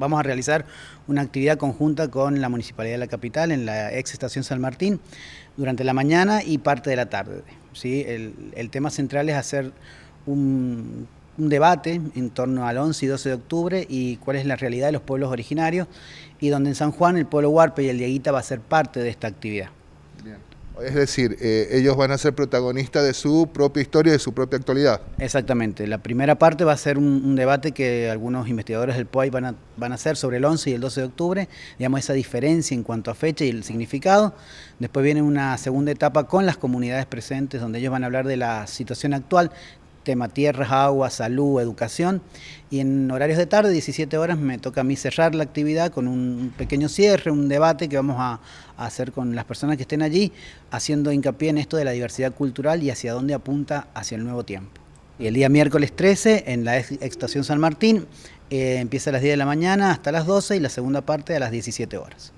vamos a realizar una actividad conjunta con la Municipalidad de la Capital en la ex estación San Martín durante la mañana y parte de la tarde. ¿sí? El, tema central es hacer un, debate en torno al 11 y 12 de octubre y cuál es la realidad de los pueblos originarios y donde en San Juan el pueblo Huarpe y el Dieguita va a ser parte de esta actividad. Es decir, eh, ellos van a ser protagonistas de su propia historia, y de su propia actualidad. Exactamente. La primera parte va a ser un, debate que algunos investigadores del POI van a, van a hacer sobre el 11 y el 12 de octubre, digamos, esa diferencia en cuanto a fecha y el significado. Después viene una segunda etapa con las comunidades presentes, donde ellos van a hablar de la situación actual tema tierras, agua, salud, educación. Y en horarios de tarde, 17 horas, me toca a mí cerrar la actividad con un pequeño cierre, un debate que vamos a, hacer con las personas que estén allí, haciendo hincapié en esto de la diversidad cultural y hacia dónde apunta hacia el nuevo tiempo. Y el día miércoles 13, en la Estación San Martín, eh, empieza a las 10 de la mañana hasta las 12 y la segunda parte a las 17 horas.